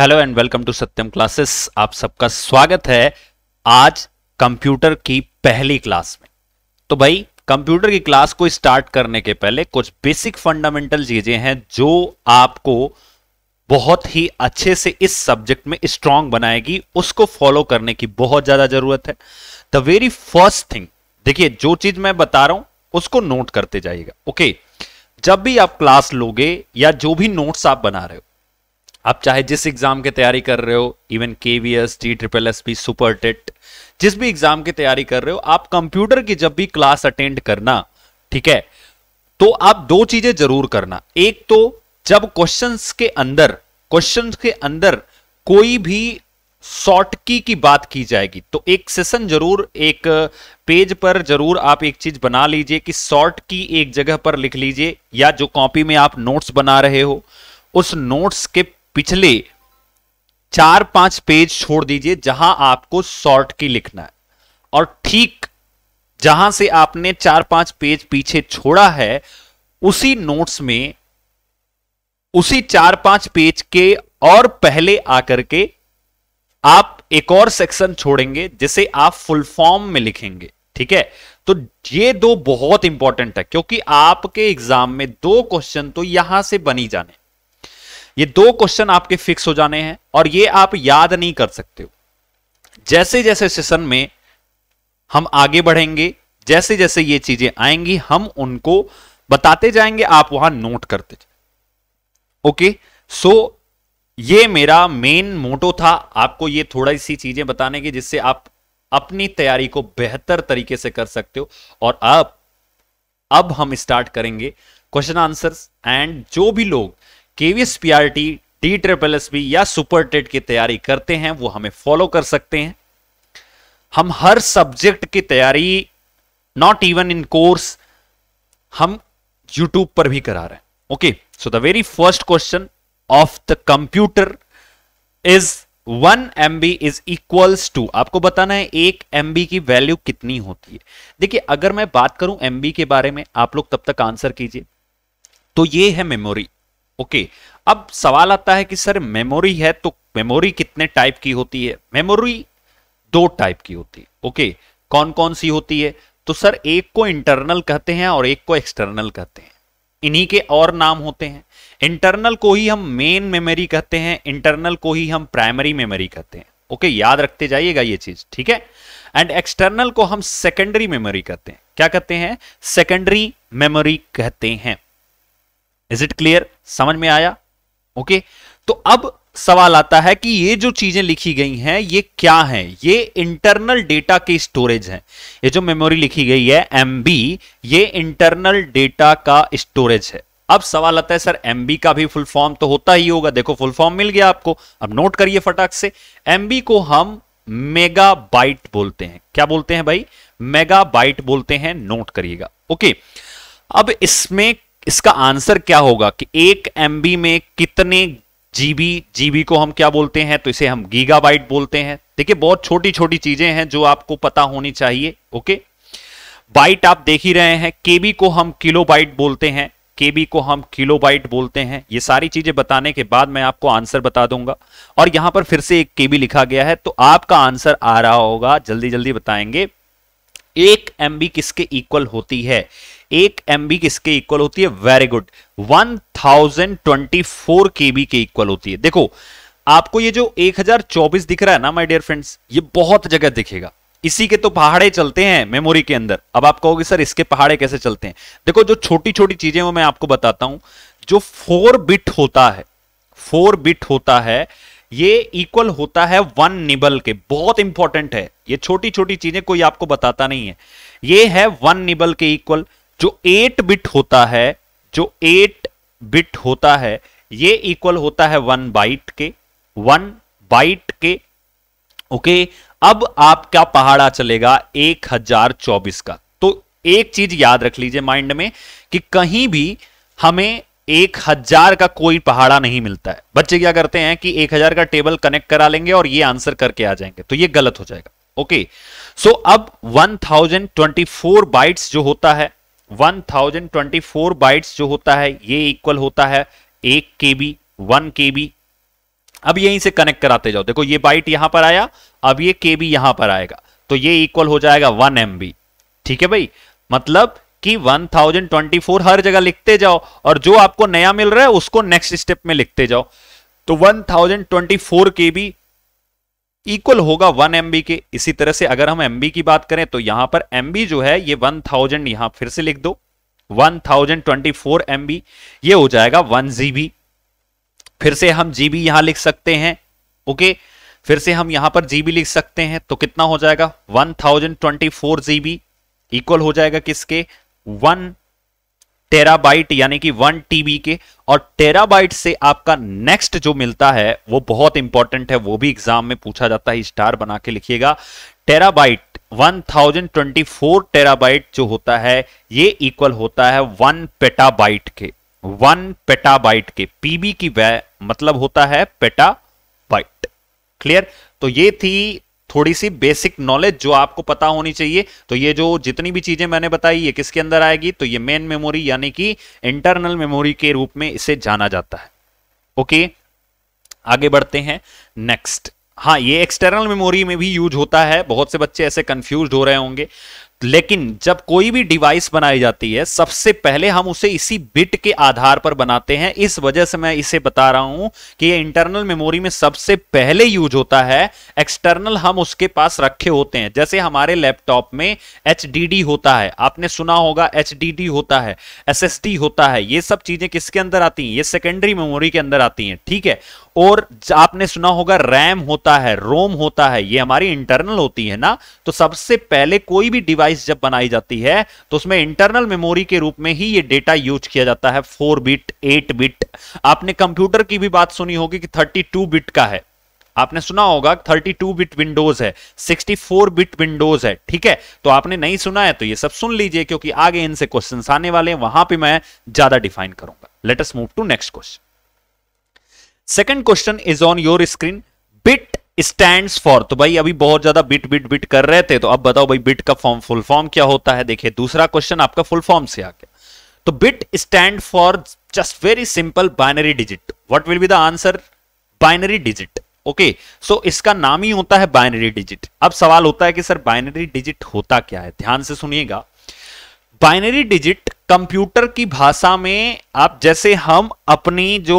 Hello and welcome to Satyam classes आप सबका स्वागत है आज कंप्यूटर की पहली क्लास में तो भाई कंप्यूटर की क्लास को स्टार्ट करने के पहले कुछ बेसिक फंडामेंटल चीजें हैं जो आपको बहुत ही अच्छे से इस सब्जेक्ट में स्ट्रांग बनाएगी उसको फॉलो करने की बहुत ज्यादा जरूरत है द वेरी फर्स्ट थिंग देखिए जो चीज मैं बता रहा हूं उसको नोट करते जाइएगा ओके जब भी आप क्लास लोगे या जो भी नोट्स आप बना रहे हो आप चाहे जिस एग्जाम की तैयारी कर रहे हो even K V S T triple S P super TET जिस भी एग्जाम की तैयारी कर रहे हो आप कंप्यूटर की जब भी क्लास अटेंड करना ठीक है तो आप दो चीजें जरूर करना एक तो जब क्वेश्चंस के अंदर क्वेश्चंस के अंदर कोई भी शॉर्ट की की बात की जाएगी तो एक सेशन जरूर एक पेज पर जरूर आप एक चीज बना लीजिए कि शॉर्ट की एक जगह पर लिख लीजिए या जो कॉपी में आप नोट्स बना रहे हो उस नोट्स के पिछले चार पांच पेज छोड़ दीजिए जहां आपको शॉर्ट की लिखना है और ठीक जहां से आपने चार पांच पेज पीछे छोड़ा है उसी नोट्स में उसी चार पांच पेज के और पहले आकर के आप एक और सेक्शन छोड़ेंगे जिसे आप फुल फॉर्म में लिखेंगे ठीक है तो ये दो बहुत इंपॉर्टेंट है क्योंकि आपके एग्जाम में दो क्वेश्चन तो यहां से बनी जाने ये दो क्वेश्चन आपके फिक्स हो जाने हैं और ये आप याद नहीं कर सकते हो जैसे जैसे सेशन में हम आगे बढ़ेंगे जैसे जैसे ये चीजें आएंगी हम उनको बताते जाएंगे आप वहां नोट करते ओके सो so, ये मेरा मेन मोटो था आपको ये थोड़ा सी चीजें बताने की जिससे आप अपनी तैयारी को बेहतर तरीके से कर सकते हो और अब अब हम स्टार्ट करेंगे क्वेश्चन आंसर्स एंड जो भी लोग KVS PRT D triple S B या सुपर टेट की तैयारी करते हैं वो हमें फॉलो कर सकते हैं हम हर सब्जेक्ट की तैयारी नॉट इवन इन कोर्स हम यूट्यूब पर भी करा रहे हैं okay so the very first question of the computer is one M B is equals to आपको बताना है एक एम बी की वैल्यू कितनी होती है देखिए अगर मैं बात करूं एम बी के बारे में आप लोग तब तक आंसर कीजिए तो ये है मेमोरी ओके अब सवाल आता है कि सर मेमोरी है तो मेमोरी कितने टाइप की होती है मेमोरी दो टाइप की होती है ओके कौन कौन सी होती है तो सर एक को इंटरनल कहते हैं और एक को एक्सटर्नल कहते हैं इन्हीं के और नाम होते हैं इंटरनल को ही हम मेन मेमोरी कहते हैं इंटरनल को ही हम प्राइमरी मेमोरी कहते हैं ओके okay, याद रखते जाइएगा ये चीज ठीक है एंड एक्सटर्नल को हम सेकेंडरी मेमोरी कहते हैं क्या कहते हैं सेकेंडरी मेमोरी कहते हैं इज इट क्लियर समझ में आया ओके okay? तो अब सवाल आता है कि ये जो चीजें लिखी गई हैं ये क्या हैं ये इंटरनल डेटा की स्टोरेज है ये जो मेमोरी लिखी गई है एम ये इंटरनल डेटा का स्टोरेज है अब सवाल आता है सर एम का भी फुल फॉर्म तो होता ही होगा देखो फुल फॉर्म मिल गया आपको अब नोट करिए फटाक से एम को हम मेगा बाइट बोलते हैं क्या बोलते हैं भाई मेगा बाइट बोलते हैं नोट करिएगा ओके अब इसमें इसका आंसर क्या होगा कि एक एमबी में कितने जीबी जीबी को हम क्या बोलते हैं तो इसे हम गीगाबाइट बोलते हैं देखिए बहुत छोटी छोटी चीजें हैं जो आपको पता होनी चाहिए ओके बाइट आप देख ही रहे हैं केबी को हम किलो बाइट बोलते हैं केबी को हम किलो बाइट बोलते हैं ये सारी चीजें बताने के बाद मैं आपको आंसर बता दूंगा और यहां पर फिर से एक केबी लिखा गया है तो आपका आंसर आ रहा होगा जल्दी जल्दी बताएंगे एक एमबी किसके इक्वल होती है एक एम बी किसके इक्वल होती है very good one thousand twenty four K B के इक्वल होती है देखो आपको ये जो एक हजार चौबीस दिख रहा है ना माय डियर फ्रेंड्स ये बहुत जगह दिखेगा इसी के तो पहाड़े चलते हैं मेमोरी के अंदर अब आप कहोगे सर इसके पहाड़े कैसे चलते हैं देखो जो छोटी छोटी चीजें वो मैं आपको बताता हूं जो फोर बिट होता है फोर बिट होता है ये इक्वल होता है वन निबल के बहुत इंपॉर्टेंट है ये छोटी छोटी चीजें कोई आपको बताता नहीं है ये है वन निबल के इक्वल जो एट बिट होता है जो एट बिट होता है ये इक्वल होता है वन बाइट के वन बाइट के ओके अब आपका पहाड़ा चलेगा एक हजार चौबीस का तो एक चीज याद रख लीजिए माइंड में कि कहीं भी हमें एक हजार का कोई पहाड़ा नहीं मिलता है बच्चे क्या करते हैं कि एक हजार का टेबल कनेक्ट करा लेंगे और ये आंसर करके आ जाएंगे तो ये गलत हो जाएगा ओके सो थाउजेंड अब 1024 बाइट्स जो होता है 1024 बाइट्स जो होता है ये इक्वल होता है एक के बी वन के बी अब यहीं से कनेक्ट कराते जाओ देखो ये बाइट यहां पर आया अब ये के बी यहां पर आएगा तो ये इक्वल हो जाएगा वन एम ठीक है भाई मतलब कि 1024 हर जगह लिखते जाओ और जो आपको नया मिल रहा है उसको नेक्स्ट स्टेप में लिखते जाओ तो 1024 के बी इक्वल होगा वन एम के इसी तरह से अगर हम एम की बात करें तो यहां पर एम जो है ये वन थाउजेंड यहां फिर से लिख दो वन थाउजेंड ट्वेंटी 1024 MB ये हो जाएगा वन GB फिर से हम GB यहां लिख सकते हैं ओके फिर से हम यहां पर GB लिख सकते हैं तो कितना हो जाएगा one thousand twenty four GB equal हो जाएगा किसके वन टेराबाइट यानी कि वन टीबी के और टेराबाइट से आपका नेक्स्ट जो मिलता है वो बहुत इंपॉर्टेंट है वो भी एग्जाम में पूछा जाता है स्टार बना के लिखिएगा टेराबाइट 1024 टेराबाइट जो होता है ये इक्वल होता है वन पेटाबाइट के वन पेटाबाइट के पीबी की वह मतलब होता है पेटाबाइट क्लियर तो ये थी थोड़ी सी बेसिक नॉलेज जो आपको पता होनी चाहिए तो ये जो जितनी भी चीजें मैंने बताई ये किसके अंदर आएगी तो ये मेन मेमोरी यानी कि इंटरनल मेमोरी के रूप में इसे जाना जाता है ओके आगे बढ़ते हैं नेक्स्ट हाँ ये एक्सटर्नल मेमोरी में भी यूज होता है बहुत से बच्चे ऐसे कंफ्यूज हो रहे होंगे लेकिन जब कोई भी डिवाइस बनाई जाती है सबसे पहले हम उसे इसी बिट के आधार पर बनाते हैं इस वजह से मैं इसे बता रहा हूं कि ये इंटरनल मेमोरी में सबसे पहले यूज होता है एक्सटर्नल हम उसके पास रखे होते हैं जैसे हमारे लैपटॉप में एच होता है आपने सुना होगा एच होता है एस होता है ये सब चीजें किसके अंदर आती हैं ये सेकेंडरी मेमोरी के अंदर आती हैं ठीक है और आपने सुना होगा रैम होता है रोम होता है ये हमारी इंटरनल होती है ना तो सबसे पहले कोई भी डिवाइस जब बनाई जाती है तो उसमें इंटरनल मेमोरी के रूप में ही ये डेटा यूज किया जाता है फोर बिट एट बिट आपने कंप्यूटर की भी बात सुनी होगी कि थर्टी टू बिट का है आपने सुना होगा 32 बिट विंडोज है 64 बिट विंडोज है ठीक है तो आपने नहीं सुना है तो ये सब सुन लीजिए क्योंकि आगे इनसे क्वेश्चन आने वाले हैं वहां पे मैं ज्यादा डिफाइन करूंगा let's move to next question second question is on your screen bit stand for तो भाई अभी बहुत ज्यादा बिट बिट बिट कर रहे थे तो अब बताओ भाई बिट का फॉर्म फुल फॉर्म क्या होता है देखिए दूसरा क्वेश्चन आपका फुल फॉर्म से आ गया तो bit stand for just very simple binary digit what will be the answer binary digit okay so इसका नाम ही होता है बाइनरी डिजिट अब सवाल होता है कि सर बाइनरी डिजिट होता क्या है ध्यान से सुनिएगा बाइनरी डिजिट कंप्यूटर की भाषा में आप जैसे हम अपनी जो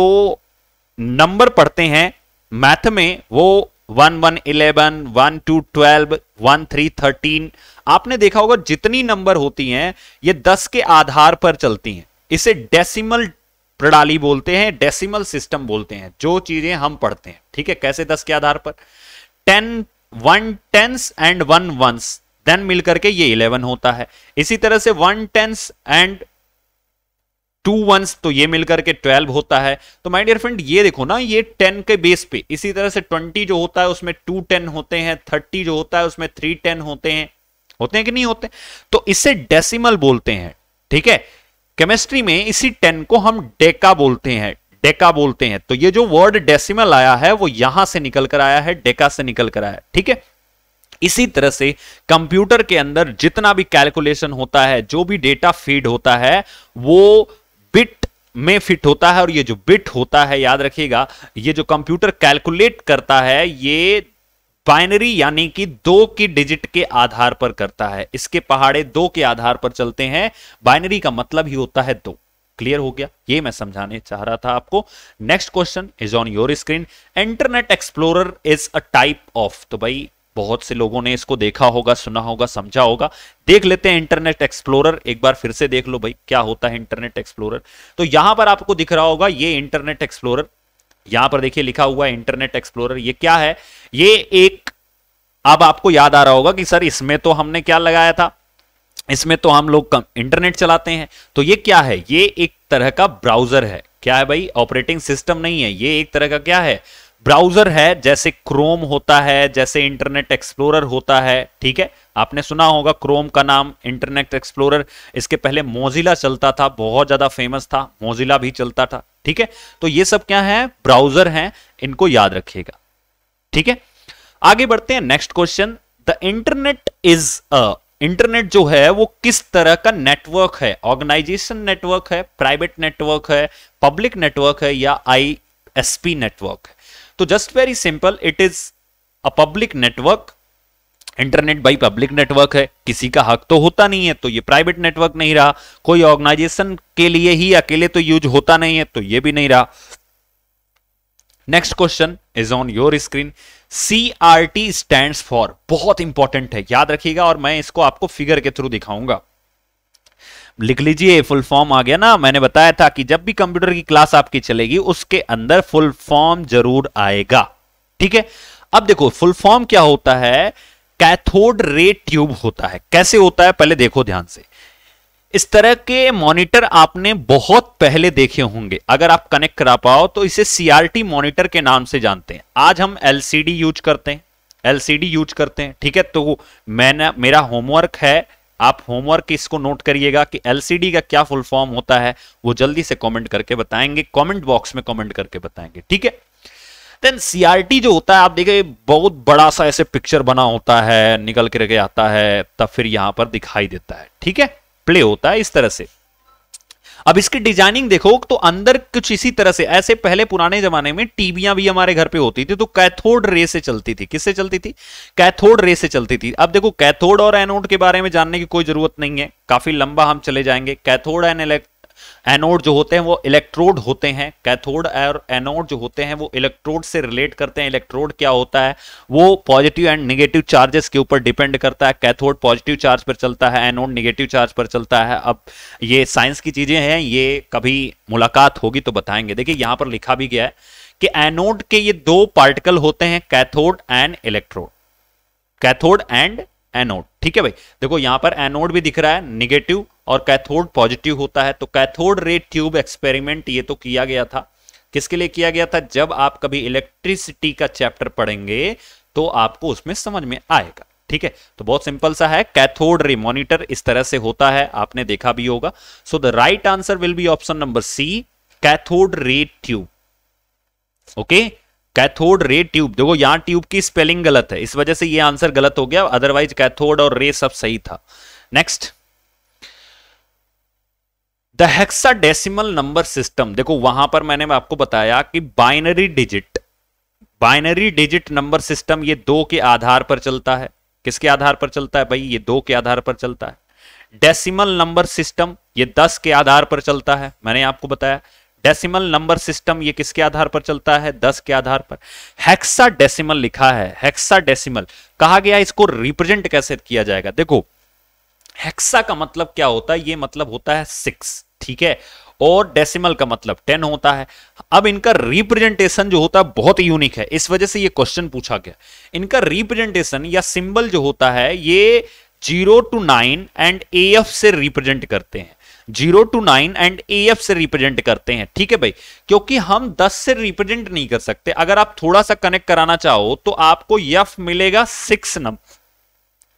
नंबर पढ़ते हैं मैथ में वो one one eleven one two twelve one three thirteen आपने देखा होगा जितनी नंबर होती हैं ये दस के आधार पर चलती हैं इसे डेसिमल प्रणाली बोलते हैं डेसिमल सिस्टम बोलते हैं जो चीजें हम पढ़ते हैं ठीक है कैसे दस के आधार पर ten one tens and one ones then मिलकर के ये इलेवन होता है इसी तरह से one tens and two ones तो ये मिलकर के ट्वेल्व होता है तो माय डियर फ्रेंड ये देखो ना ये टेन के बेस पे इसी तरह से ट्वेंटी जो होता है उसमें टू टेन होते हैं थर्टी जो होता है उसमें थ्री टेन होते हैं होते हैं कि नहीं होते तो इसे डेसिमल बोलते हैं ठीक है केमिस्ट्री में इसी टेन को हम डेका बोलते हैं डेका बोलते हैं तो ये जो वर्ड डेसिमल आया है वो यहां से निकल कर आया है डेका से निकल कर आया है ठीक है इसी तरह से कंप्यूटर के अंदर जितना भी कैलकुलेशन होता है जो भी डेटा फीड होता है वो में फिट होता है और ये जो बिट होता है याद रखिएगा ये जो कंप्यूटर कैलकुलेट करता है ये बाइनरी यानी कि दो की डिजिट के आधार पर करता है इसके पहाड़े दो के आधार पर चलते हैं बाइनरी का मतलब ही होता है दो क्लियर हो गया ये मैं समझाने चाह रहा था आपको next question is on your screen internet explorer is a type of तो भाई बहुत से लोगों ने इसको देखा होगा सुना होगा समझा होगा देख लेते हैं इंटरनेट एक्सप्लोरर एक बार फिर से देख लो भाई क्या होता है इंटरनेट एक्सप्लोरर तो यहां पर आपको दिख रहा होगा ये इंटरनेट एक्सप्लोरर यहां पर देखिए लिखा हुआ है इंटरनेट एक्सप्लोरर ये क्या है ये एक अब आपको याद आ रहा होगा कि सर इसमें तो हमने क्या लगाया था इसमें तो हम लोग इंटरनेट चलाते हैं तो ये क्या है ये एक तरह का ब्राउजर है क्या है भाई ऑपरेटिंग सिस्टम नहीं है ये एक तरह का क्या है ब्राउजर है जैसे क्रोम होता है जैसे इंटरनेट एक्सप्लोरर होता है ठीक है आपने सुना होगा क्रोम का नाम इंटरनेट एक्सप्लोरर इसके पहले मोजिला चलता था बहुत ज्यादा फेमस था मोजिला भी चलता था ठीक है तो ये सब क्या है ब्राउजर हैं इनको याद रखिएगा ठीक है आगे बढ़ते हैं next question the internet is a internet जो है वो किस तरह का नेटवर्क है ऑर्गेनाइजेशन नेटवर्क है प्राइवेट नेटवर्क है पब्लिक नेटवर्क है या पी नेटवर्क है तो just very simple it is a public network internet by public network है किसी का हक तो होता नहीं है तो ये प्राइवेट नेटवर्क नहीं रहा कोई ऑर्गेनाइजेशन के लिए ही अकेले तो यूज होता नहीं है तो ये भी नहीं रहा next question is on your screen C R T stand for बहुत इंपॉर्टेंट है याद रखिएगा और मैं इसको आपको फिगर के थ्रू दिखाऊंगा लिख लीजिए फुल फॉर्म आ गया ना मैंने बताया था कि जब भी कंप्यूटर की क्लास आपकी चलेगी उसके अंदर फुल फॉर्म जरूर आएगा ठीक है अब देखो फुल फॉर्म क्या होता है कैथोड रे ट्यूब होता है कैसे होता है पहले देखो ध्यान से इस तरह के मॉनिटर आपने बहुत पहले देखे होंगे अगर आप कनेक्ट करा पाओ तो इसे सीआरटी मॉनिटर के नाम से जानते हैं आज हम एलसीडी यूज करते हैं एलसीडी यूज करते हैं ठीक है तो मैंने मेरा होमवर्क है आप होमवर्क इसको नोट करिएगा कि एलसीडी का क्या फुल फॉर्म होता है वो जल्दी से कमेंट करके बताएंगे कमेंट बॉक्स में कमेंट करके बताएंगे ठीक है देन सीआरटी जो होता है आप देखिए बहुत बड़ा सा ऐसे पिक्चर बना होता है निकल करके आता है तब फिर यहां पर दिखाई देता है ठीक है प्ले होता है इस तरह से अब इसकी डिजाइनिंग देखो तो अंदर कुछ इसी तरह से ऐसे पहले पुराने जमाने में टीबियां भी हमारे घर पे होती थी तो कैथोड रे से चलती थी किससे चलती थी कैथोड रे से चलती थी अब देखो कैथोड और एनोड के बारे में जानने की कोई जरूरत नहीं है काफी लंबा हम चले जाएंगे कैथोड एंड एनोड जो होते हैं वो इलेक्ट्रोड होते हैं कैथोड और एनोड जो होते हैं वो इलेक्ट्रोड से रिलेट करते हैं इलेक्ट्रोड क्या होता है वो पॉजिटिव एंड निगेटिव चार्जेस के ऊपर डिपेंड करता है कैथोड पॉजिटिव चार्ज पर चलता है एनोड निगेटिव चार्ज पर चलता है अब ये साइंस की चीजें हैं ये कभी मुलाकात होगी तो बताएंगे देखिए यहां पर लिखा भी गया है कि एनोड के ये दो पार्टिकल होते हैं cathode and electrode cathode and anode ठीक है भाई देखो यहां पर एनोड भी दिख रहा है निगेटिव और कैथोड पॉजिटिव होता है तो कैथोड रे ट्यूब एक्सपेरिमेंट ये तो किया गया था किसके लिए किया गया था जब आप कभी इलेक्ट्रिसिटी का चैप्टर पढ़ेंगे तो आपको उसमें समझ में आएगा ठीक है तो बहुत सिंपल सा है कैथोड रे मॉनिटर इस तरह से होता है आपने देखा भी होगा so the right answer will be option number C cathode ray tube okay cathode ray tube देखो यहां ट्यूब की स्पेलिंग गलत है इस वजह से ये आंसर गलत हो गया अदरवाइज कैथोड और रे सब सही था next the hexadecimal number system देखो वहां पर मैंने आपको बताया कि binary digit binary digit number system ये दो के आधार पर चलता है किसके आधार पर चलता है भाई ये दो के आधार पर चलता है डेसिमल नंबर सिस्टम ये दस के आधार पर चलता है मैंने आपको बताया डेसिमल नंबर सिस्टम ये किसके आधार पर चलता है दस के आधार पर हेक्सा डेसिमल लिखा है हेक्सा डेसिमल कहा गया इसको रिप्रेजेंट कैसे किया जाएगा देखो हेक्सा का मतलब क्या होता है ये मतलब होता है सिक्स ठीक है और डेसिमल का मतलब टेन होता है अब इनका रिप्रेजेंटेशन जो होता है बहुत यूनिक है इस वजह से ये क्वेश्चन पूछा गया इनका रिप्रेजेंटेशन या सिंबल जो होता है ये zero to nine and A F से रिप्रेजेंट करते हैं zero to nine and A F से रिप्रेजेंट करते हैं ठीक है भाई क्योंकि हम दस से रिप्रेजेंट नहीं कर सकते अगर आप थोड़ा सा कनेक्ट कराना चाहो तो आपको यफ मिलेगा सिक्स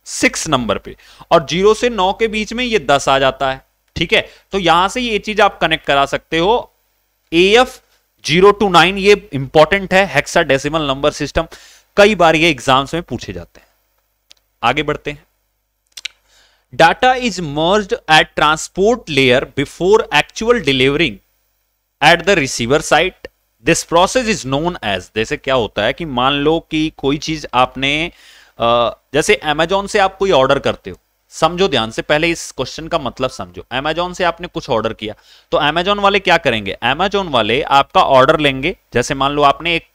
सिक्स नंबर पे और जीरो से नौ के बीच में ये दस आ जाता है ठीक है तो यहां से ये चीज आप कनेक्ट करा सकते हो A F zero to nine ये इंपॉर्टेंट है हेक्सा डेसिमल नंबर सिस्टम कई बार ये एग्जाम्स में पूछे जाते हैं आगे बढ़ते हैं data is merged at transport layer before actual delivering at the receiver site this process is known as जैसे क्या होता है कि मान लो कि कोई चीज आपने जैसे अमेजोन से आप कोई ऑर्डर करते हो समझो ध्यान से पहले इस क्वेश्चन का मतलब समझो एमेजोन से आपने कुछ ऑर्डर किया तो अमेजोन वाले क्या करेंगे अमेजोन वाले आपका ऑर्डर लेंगे जैसे मान लो आपने एक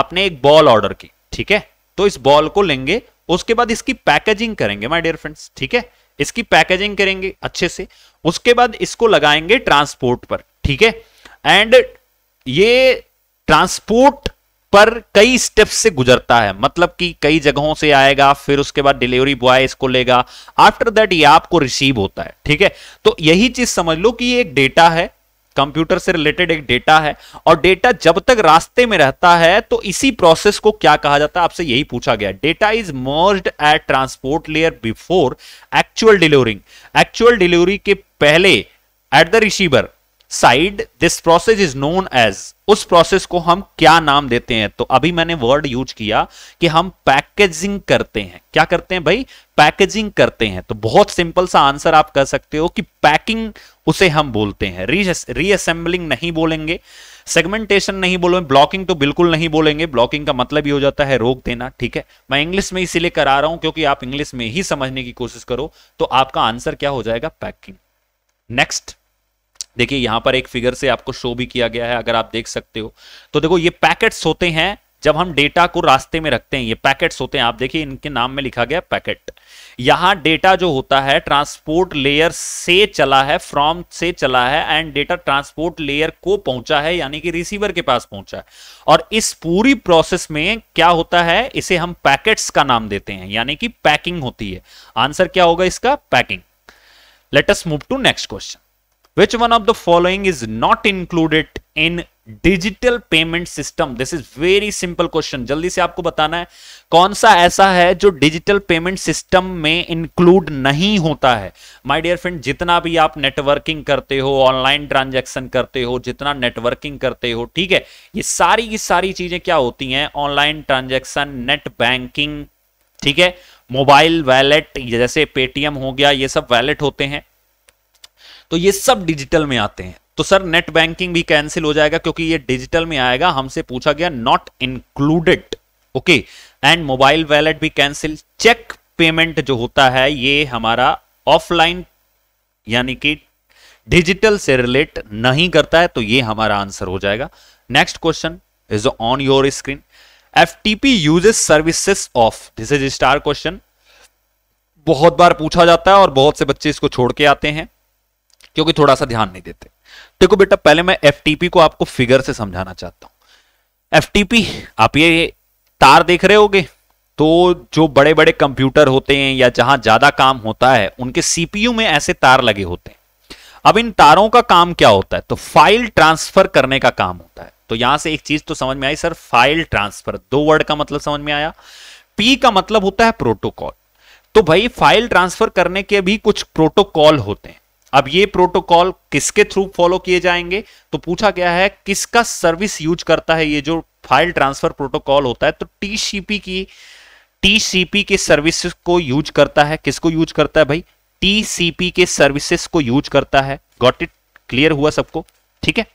आपने एक बॉल ऑर्डर की ठीक है तो इस बॉल को लेंगे उसके बाद इसकी पैकेजिंग करेंगे माय डियर फ्रेंड्स ठीक है इसकी पैकेजिंग करेंगे अच्छे से उसके बाद इसको लगाएंगे ट्रांसपोर्ट पर ठीक है एंड ये ट्रांसपोर्ट पर कई स्टेप से गुजरता है मतलब कि कई जगहों से आएगा फिर उसके बाद डिलीवरी बॉय इसको लेगा आफ्टर दैट ये आपको रिसीव होता है ठीक है तो यही चीज समझ लो कि ये एक डेटा है कंप्यूटर से रिलेटेड एक डेटा है और डेटा जब तक रास्ते में रहता है तो इसी प्रोसेस को क्या कहा जाता है आपसे यही पूछा गया data is merged at transport layer before actual delivering actual delivery के पहले at the receiver side this process is known as उस प्रोसेस को हम क्या नाम देते हैं तो अभी मैंने वर्ड यूज किया कि हम पैकेजिंग करते हैं क्या करते हैं भाई पैकेजिंग करते हैं तो बहुत सिंपल सा आंसर आप कर सकते हो कि पैकिंग उसे हम बोलते हैं रीअसेंबलिंग नहीं बोलेंगे सेगमेंटेशन नहीं बोलेंगे ब्लॉकिंग तो बिल्कुल नहीं बोलेंगे ब्लॉकिंग का मतलब ये हो जाता है रोक देना ठीक है मैं इंग्लिश में इसीलिए करा रहा हूं क्योंकि आप इंग्लिश में ही समझने की कोशिश करो तो आपका आंसर क्या हो जाएगा पैकिंग नेक्स्ट देखिए यहां पर एक फिगर से आपको शो भी किया गया है अगर आप देख सकते हो तो देखो ये पैकेट्स होते हैं जब हम डेटा को रास्ते में रखते हैं ये पैकेट्स होते हैं आप देखिए इनके नाम में लिखा गया पैकेट यहां डेटा जो होता है ट्रांसपोर्ट लेयर से चला है फ्रॉम से चला है एंड डेटा ट्रांसपोर्ट लेयर को पहुंचा है यानी कि रिसीवर के पास पहुंचा है और इस पूरी प्रोसेस में क्या होता है इसे हम पैकेट्स का नाम देते हैं यानी कि पैकिंग होती है आंसर क्या होगा इसका packing let's move to next question which one of the following is not included in digital payment system this is very simple question जल्दी से आपको बताना है कौन सा ऐसा है जो डिजिटल पेमेंट सिस्टम में इंक्लूड नहीं होता है माय डियर फ्रेंड जितना भी आप नेटवर्किंग करते हो ऑनलाइन ट्रांजैक्शन करते हो जितना नेटवर्किंग करते हो ठीक है ये सारी की सारी चीजें क्या होती हैं ऑनलाइन ट्रांजेक्शन नेट बैंकिंग ठीक है मोबाइल वैलेट जैसे पेटीएम हो गया ये सब वैलेट होते हैं तो ये सब डिजिटल में आते हैं तो सर नेट बैंकिंग भी कैंसिल हो जाएगा क्योंकि ये डिजिटल में आएगा हमसे पूछा गया not included okay and mobile wallet भी कैंसिल चेक पेमेंट जो होता है ये हमारा ऑफलाइन यानी कि डिजिटल से रिलेट नहीं करता है तो ये हमारा आंसर हो जाएगा next question is on your screen F TP uses services of this is star question बहुत बार पूछा जाता है और बहुत से बच्चे इसको छोड़ के आते हैं क्योंकि थोड़ा सा ध्यान नहीं देते देखो बेटा पहले मैं एफ को आपको फिगर से समझाना चाहता हूं एफटीपी आप ये तार देख रहे होगे तो जो बड़े बड़े कंप्यूटर होते हैं या जहां ज्यादा काम होता है उनके सीपीयू में ऐसे तार लगे होते हैं अब इन तारों का काम क्या होता है तो फाइल ट्रांसफर करने का काम होता है तो यहां से एक चीज तो समझ में आई सर फाइल ट्रांसफर दो वर्ड का मतलब समझ में आया पी का मतलब होता है प्रोटोकॉल तो भाई फाइल ट्रांसफर करने के भी कुछ प्रोटोकॉल होते हैं अब ये प्रोटोकॉल किसके थ्रू फॉलो किए जाएंगे तो पूछा गया है किसका सर्विस यूज करता है ये जो फाइल ट्रांसफर प्रोटोकॉल होता है तो टीसीपी की टीसीपी के सर्विस को यूज करता है किसको यूज करता है भाई टीसीपी के सर्विसेस को यूज करता है गॉट इट क्लियर हुआ सबको ठीक है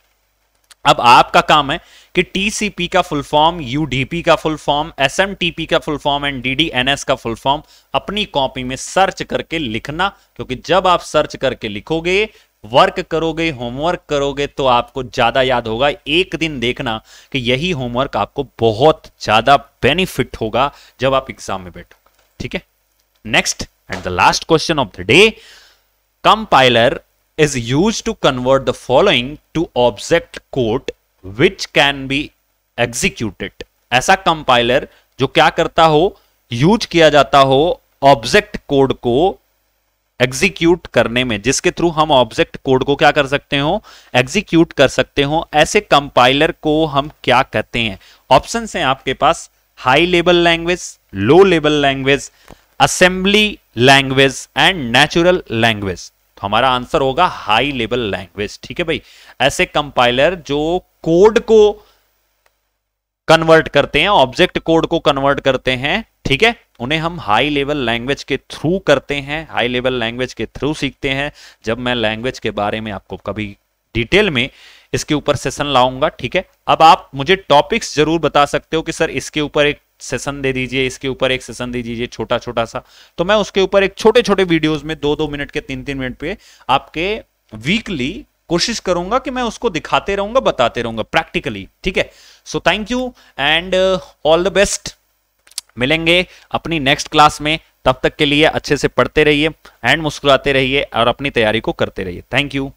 अब आपका काम है कि टीसीपी का फुल फॉर्म यूडीपी का फुल फॉर्म एसएमटीपी का फुल फॉर्म एंड डीडीएनएस का फुल फॉर्म अपनी कॉपी में सर्च करके लिखना क्योंकि जब आप सर्च करके लिखोगे वर्क करोगे होमवर्क करोगे तो आपको ज्यादा याद होगा एक दिन देखना कि यही होमवर्क आपको बहुत ज्यादा बेनिफिट होगा जब आप एग्जाम में बैठोगे ठीक है next and the last question of the day compiler is used to convert the following to object code which can be executed. ऐसा कंपाइलर जो क्या करता हो यूज किया जाता हो ऑब्जेक्ट कोड को एग्जीक्यूट करने में जिसके थ्रू हम ऑब्जेक्ट कोड को क्या कर सकते हो एग्जीक्यूट कर सकते हो ऐसे कंपाइलर को हम क्या कहते हैं ऑप्शन हैं आपके पास high level language low level language assembly language and natural language तो हमारा आंसर होगा हाई लेवल लैंग्वेज ठीक है भाई ऐसे कंपाइलर जो कोड को कन्वर्ट करते हैं ऑब्जेक्ट कोड को कन्वर्ट करते हैं ठीक है उन्हें हम हाई लेवल लैंग्वेज के थ्रू करते हैं हाई लेवल लैंग्वेज के थ्रू सीखते हैं जब मैं लैंग्वेज के बारे में आपको कभी डिटेल में इसके ऊपर सेशन लाऊंगा ठीक है अब आप मुझे टॉपिक्स जरूर बता सकते हो कि सर इसके ऊपर एक सेशन दे दीजिए इसके ऊपर एक सेशन दे दीजिए छोटा छोटा सा तो मैं उसके ऊपर एक छोटे छोटे वीडियोस में दो दो मिनट के तीन तीन मिनट पे आपके वीकली कोशिश करूंगा कि मैं उसको दिखाते रहूंगा बताते रहूंगा प्रैक्टिकली ठीक है so thank you and all the best मिलेंगे अपनी नेक्स्ट क्लास में तब तक के लिए अच्छे से पढ़ते रहिए एंड मुस्कुराते रहिए और अपनी तैयारी को करते रहिए थैंक यू